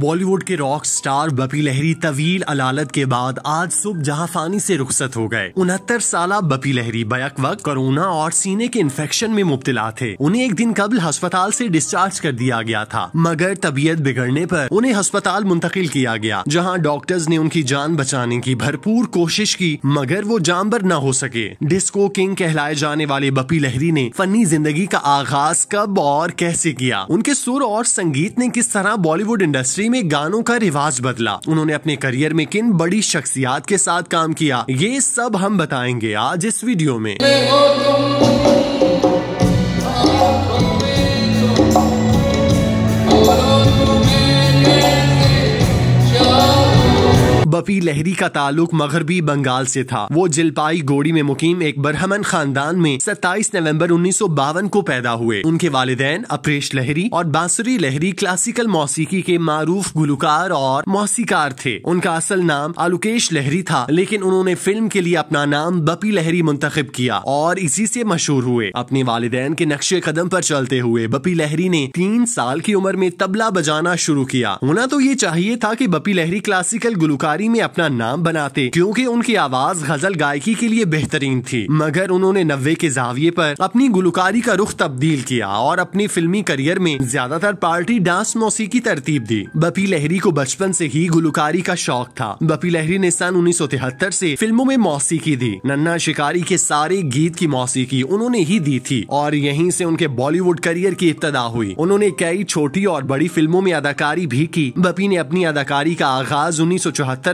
बॉलीवुड के rock star Bappi लहरी तवील अलालत के बाद आज सुबह जहाफानी से रुखसत हो गए उनहत्तर साल बपी लहरी बैक वक्त कोरोना और सीने के इन्फेक्शन में मुब्तला थे उन्हें एक दिन कबल अस्पताल से डिस्चार्ज कर दिया गया था मगर तबीयत बिगड़ने पर उन्हें अस्पताल मुंतकिल किया गया जहां डॉक्टर्स ने उनकी जान बचाने की भरपूर कोशिश की मगर वो जानबर न हो सके डिस्को किंग कहलाए जाने वाले बपी लहरी ने फनी जिंदगी का आगाज कब और कैसे किया उनके सुर और संगीत ने किस तरह बॉलीवुड इंडस्ट्री हिस्ट्री में गानों का रिवाज बदला उन्होंने अपने करियर में किन बड़ी शख्सियात के साथ काम किया ये सब हम बताएंगे आज इस वीडियो में बपी लहरी का ताल्लुक मगरबी बंगाल से था वो जिलपाई गोड़ी में मुकीम एक बरहमन खानदान में 27 नवंबर उन्नीस को पैदा हुए उनके वालदेन अप्रेश लहरी और बांसुरी लहरी क्लासिकल मौसीकी के मारूफ गुलकार और मौसीकार थे उनका असल नाम आलुकेश लहरी था लेकिन उन्होंने फिल्म के लिए अपना नाम बपी लहरी मुंतखब किया और इसी से मशहूर हुए अपने वालदेन के नक्शे कदम पर चलते हुए बपी लहरी ने तीन साल की उम्र में तबला बजाना शुरू किया होना तो ये चाहिए था कि बपी लहरी क्लासिकल गुलकारी हिस्ट्री में अपना नाम बनाते क्योंकि उनकी आवाज गजल गायकी के लिए बेहतरीन थी मगर उन्होंने नब्बे के जाविये पर अपनी गुलकारी का रुख तब्दील किया और अपनी फिल्मी करियर में ज्यादातर पार्टी डांस मौसीकी तरतीब दी बपी लहरी को बचपन से ही गुलकारी का शौक था बपी लहरी ने सन उन्नीस से फिल्मों में मौसीकी दी नन्ना शिकारी के सारे गीत की मौसीकी उन्होंने ही दी थी और यहीं से उनके बॉलीवुड करियर की इब्तदा हुई उन्होंने कई छोटी और बड़ी फिल्मों में अदाकारी भी की बपी ने अपनी अदाकारी का आगाज उन्नीस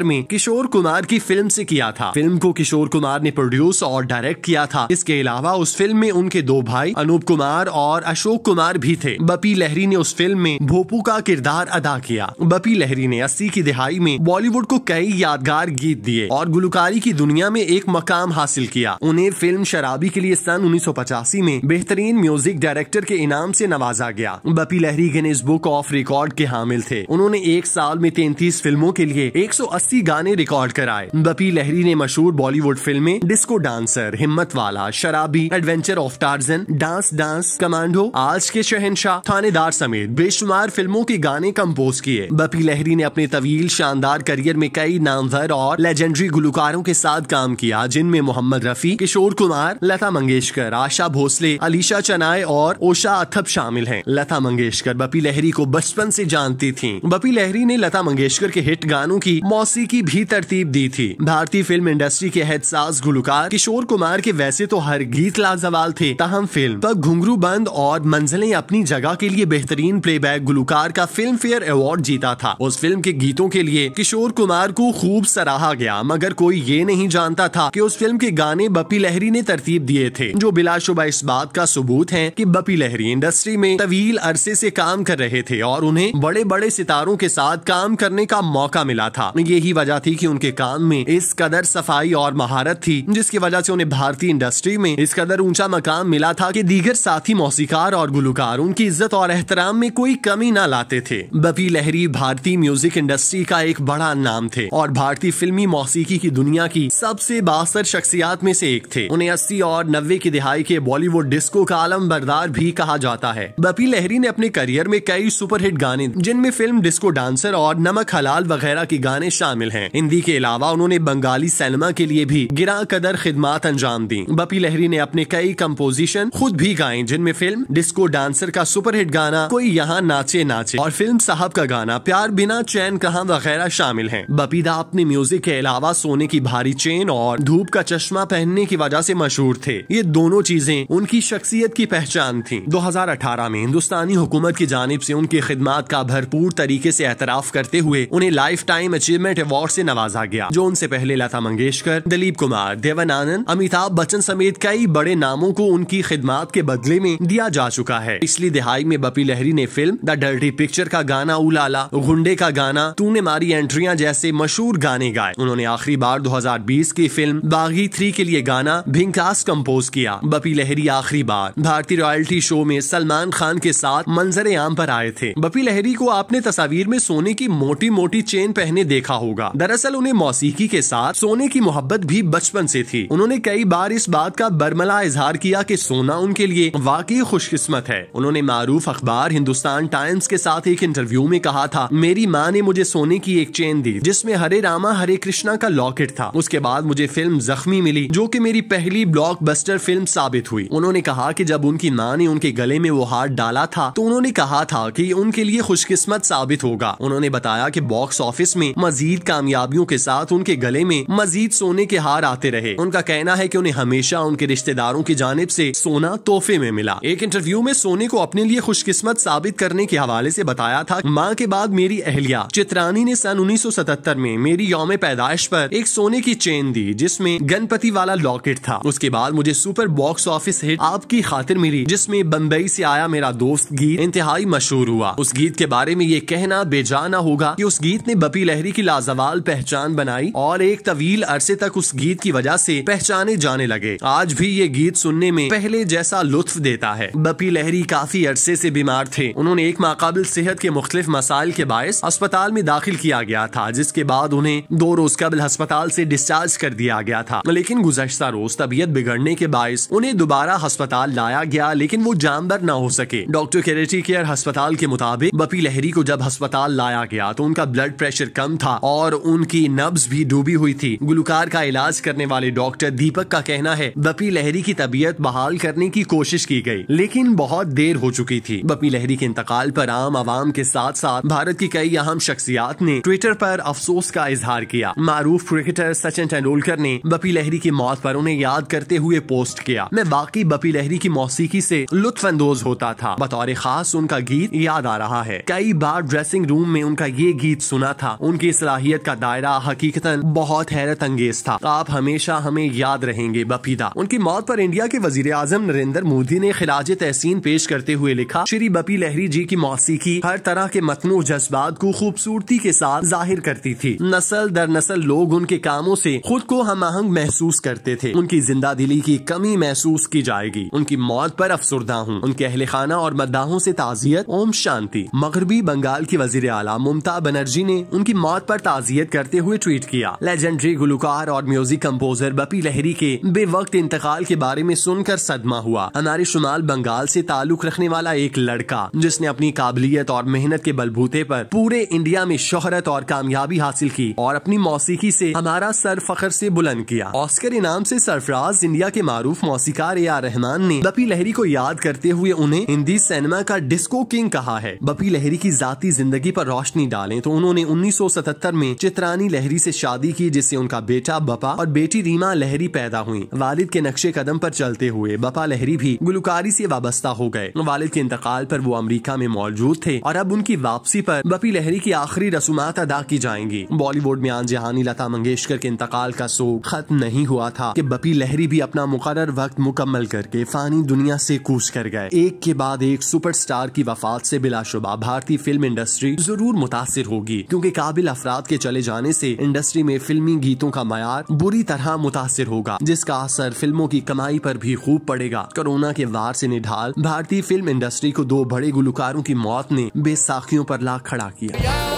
में किशोर कुमार की फिल्म से किया था फिल्म को किशोर कुमार ने प्रोड्यूस और डायरेक्ट किया था इसके अलावा उस फिल्म में उनके दो भाई अनूप कुमार और अशोक कुमार भी थे बपी लहरी ने उस फिल्म में भोपू का किरदार अदा किया बपी लहरी ने अस्सी की दिहाई में बॉलीवुड को कई यादगार गीत दिए और गुलकारी की दुनिया में एक मकाम हासिल किया उन्हें फिल्म शराबी के लिए सन उन्नीस में बेहतरीन म्यूजिक डायरेक्टर के इनाम से नवाजा गया Bappi Lahiri Guinness book of record के हामिल थे उन्होंने एक साल में तैतीस फिल्मों के लिए एक अस्सी गाने रिकॉर्ड कराए बपी लहरी ने मशहूर बॉलीवुड फिल्में disco dancer Himmatwala Sharaabi adventure of Tarzan dance dance commando Aaj Ke शहनशाह थानेदार समेत बेशुमार फिल्मों के गाने कम्पोज किए बपी लहरी ने अपने तवील शानदार करियर में कई नामवर और लेजेंडरी गुलकारों के साथ काम किया जिनमें मोहम्मद रफी किशोर कुमार लता मंगेशकर आशा भोसले अलीशा चनाए और ओशा अथप शामिल हैं लता मंगेशकर बपी लहरी को बचपन से जानती थी बपी लहरी ने लता मंगेशकर के हिट गानों की मौसी शादी की भी तरतीब दी थी भारतीय फिल्म इंडस्ट्री के हेडसाज गुलकार किशोर कुमार के वैसे तो हर गीत लाजवाल थे तहम फिल्म पर घुंगू बंद और मंजिलें अपनी जगह के लिए बेहतरीन बैक गुलकार का फिल्म फेयर अवार्ड जीता था उस फिल्म के गीतों के लिए किशोर कुमार को खूब सराहा गया मगर कोई ये नहीं जानता था की उस फिल्म के गाने बपी लहरी ने तरतीब दिए थे जो बिलाशुबा इस बात का सबूत है की बपी लहरी इंडस्ट्री में तवील अरसे ऐसी काम कर रहे थे और उन्हें बड़े बड़े सितारों के साथ काम करने का मौका मिला था यही वजह थी कि उनके काम में इस कदर सफाई और महारत थी जिसकी वजह से उन्हें भारतीय इंडस्ट्री में इस कदर ऊंचा मकाम मिला था कि दीगर साथी मौसीकार और गुलकार उनकी इज्जत और एहतराम में कोई कमी न लाते थे बपी लहरी भारतीय म्यूजिक इंडस्ट्री का एक बड़ा नाम थे और भारतीय फिल्मी मौसीकी की दुनिया की सबसे बासर शख्सियात में से एक थे उन्हें अस्सी और नब्बे की दिहाई के बॉलीवुड डिस्को का आलम बरदार भी कहा जाता है बपी लहरी ने अपने करियर में कई सुपरहिट गाने जिनमें फिल्म डिस्को डांसर और नमक हलाल वगैरह के गाने शामिल शामिल हैं हिंदी के अलावा उन्होंने बंगाली सिनेमा के लिए भी गिरा कदर खिदमत अंजाम दी बपी लहरी ने अपने कई कम्पोजिशन खुद भी गाए जिनमें फिल्म डिस्को डांसर का सुपरहिट गाना कोई यहाँ नाचे नाचे और फिल्म साहब का गाना प्यार बिना चैन कहाँ वगैरह शामिल है बपीदा अपने म्यूजिक के अलावा सोने की भारी चेन और धूप का चश्मा पहनने की वजह से मशहूर थे ये दोनों चीजें उनकी शख्सियत की पहचान थी 2018 में हिंदुस्तानी हुकूमत की जानब ऐसी उनकी खिदमत का भरपूर तरीके ऐसी एतराफ करते हुए उन्हें लाइफ टाइम अचीवमेंट अवार्ड से नवाजा गया जो उनसे पहले लता मंगेशकर दिलीप कुमार देवन आनंद अमिताभ बच्चन समेत कई बड़े नामों को उनकी खिदमात के बदले में दिया जा चुका है पिछली दिहाई में बपी लहरी ने फिल्म द डल्टी पिक्चर का गाना उलाला गुंडे का गाना तूने मारी एंट्रिया जैसे मशहूर गाने गाए उन्होंने आखिरी बार बीस की फिल्म बागी थ्री के लिए गाना भिंकास कम्पोज किया बपी लहरी आखिरी बार भारतीय रॉयल्टी शो में सलमान खान के साथ मंजर आम पर आए थे बपी लहरी को आपने तस्वीर में सोने की मोटी मोटी चेन पहने देखा होगा होगा दरअसल उन्हें मौसीकी के साथ सोने की मोहब्बत भी बचपन से थी उन्होंने कई बार इस बात का बर्मला इजहार किया कि सोना उनके लिए वाकई खुशकिस्मत है उन्होंने मारूफ अखबार हिंदुस्तान टाइम्स के साथ एक इंटरव्यू में कहा था मेरी माँ ने मुझे सोने की एक चेन दी जिसमें हरे रामा हरे कृष्णा का लॉकेट था उसके बाद मुझे फिल्म जख्मी मिली जो की मेरी पहली ब्लॉक फिल्म साबित हुई उन्होंने कहा की जब उनकी माँ ने उनके गले में वो हाथ डाला था तो उन्होंने कहा था की उनके लिए खुशकिस्मत साबित होगा उन्होंने बताया की बॉक्स ऑफिस में मजीद कामयाबियों के साथ उनके गले में मजीद सोने के हार आते रहे उनका कहना है की उन्हें हमेशा उनके रिश्तेदारों की जानब ऐसी सोना तोहफे में मिला एक इंटरव्यू में सोने को अपने लिए खुशकिस्मत साबित करने के हवाले ऐसी बताया था माँ के बाद मेरी अहलिया चित्रानी ने सन सतहत्तर में मेरी योम पैदाश आरोप एक सोने की चेन दी जिसमे गणपति वाला लॉकेट था उसके बाद मुझे सुपर बॉक्स ऑफिस हिट आपकी खातिर मिली जिसमे बम्बई ऐसी आया मेरा दोस्त गीत इंतहाई मशहूर हुआ उस गीत के बारे में ये कहना बेजाना होगा की उस गीत ने बपी लहरी की लाजा सवाल पहचान बनाई और एक तवील अरसे तक उस गीत की वजह से पहचाने जाने लगे आज भी ये गीत सुनने में पहले जैसा लुत्फ देता है बपी लहरी काफी अरसे से बीमार थे उन्होंने एक माकबिल सेहत के मुख्तलिफ मसाइल के बायस अस्पताल में दाखिल किया गया था जिसके बाद उन्हें दो रोज कबल अस्पताल ऐसी डिस्चार्ज कर दिया गया था लेकिन गुजश्ता रोज तबीयत बिगड़ने के बायस उन्हें दोबारा अस्पताल लाया गया लेकिन वो जानबर न हो सके डॉक्टर कैरेटी केयर अस्पताल के मुताबिक बपी लहरी को जब अस्पताल लाया गया तो उनका ब्लड प्रेशर कम था और और उनकी नब्ज भी डूबी हुई थी गुलकार का इलाज करने वाले डॉक्टर दीपक का कहना है बपी लहरी की तबीयत बहाल करने की कोशिश की गई लेकिन बहुत देर हो चुकी थी बपी लहरी के इंतकाल पर आम आवाम के साथ साथ भारत की कई अहम शख्सियात ने ट्विटर पर अफसोस का इजहार किया मारूफ क्रिकेटर सचिन तेंदुलकर ने बपी लहरी की मौत पर उन्हें याद करते हुए पोस्ट किया मैं बाकी बपी लहरी की मौसीकी से अंदोज होता था बतौर खास उनका गीत याद आ रहा है कई बार ड्रेसिंग रूम में उनका ये गीत सुना था उनकी सलाहियत इंसानियत का दायरा हकीकता बहुत हैरत अंगेज था आप हमेशा हमें याद रहेंगे बपीदा उनकी मौत पर इंडिया के वजीर आजम नरेंद्र मोदी ने खिलाज तहसीन पेश करते हुए लिखा श्री बपी लहरी जी की मौसी हर तरह के मतनू जज्बात को खूबसूरती के साथ जाहिर करती थी नस्ल दर नसल लोग उनके कामों से खुद को हम आहंग महसूस करते थे उनकी जिंदा दिली की कमी महसूस की जाएगी उनकी मौत पर अफसरदा हूँ उनके अहल खाना और मद्दाहों से ताजियत ओम शांति मगरबी बंगाल की वजीर आला मुमता बनर्जी ने उनकी मौत पर ताजियत ताजियत करते हुए ट्वीट किया लेजेंडरी गुलकार और म्यूजिक कम्पोजर बपी लहरी के बेवक्त इंतकाल के बारे में सुनकर सदमा हुआ हमारे शुमाल बंगाल से ताल्लुक रखने वाला एक लड़का जिसने अपनी काबिलियत और मेहनत के बलबूते पर पूरे इंडिया में शोहरत और कामयाबी हासिल की और अपनी मौसीकी से हमारा सर फखर से बुलंद किया ऑस्कर इनाम से सरफराज इंडिया के मारूफ मौसीकार ए आर रहमान ने बपी लहरी को याद करते हुए उन्हें हिंदी सिनेमा का डिस्को किंग कहा है बपी लहरी की जाती जिंदगी पर रोशनी डालें तो उन्होंने 1977 में चित्रानी लहरी से शादी की जिससे उनका बेटा बपा और बेटी रीमा लहरी पैदा हुई वालिद के नक्शे कदम पर चलते हुए बपा लहरी भी गुलकारी से वाबस्ता हो गए वालिद के इंतकाल पर वो अमेरिका में मौजूद थे और अब उनकी वापसी पर बपी लहरी की आखिरी रसूमात अदा की जाएंगी बॉलीवुड में आज जहानी लता मंगेशकर के इंतकाल का शोक खत्म नहीं हुआ था की बपी लहरी भी अपना मुकर वक्त मुकम्मल करके फानी दुनिया से कूच कर गए एक के बाद एक सुपर की वफात ऐसी बिलाशुबा भारतीय फिल्म इंडस्ट्री जरूर मुतासर होगी क्यूँकी काबिल अफराद के चले जाने से इंडस्ट्री में फिल्मी गीतों का मैार बुरी तरह मुतासर होगा जिसका असर फिल्मों की कमाई पर भी खूब पड़ेगा कोरोना के वार से निढाल भारतीय फिल्म इंडस्ट्री को दो बड़े गुलकारों की मौत ने बेसाखियों पर लाख खड़ा किया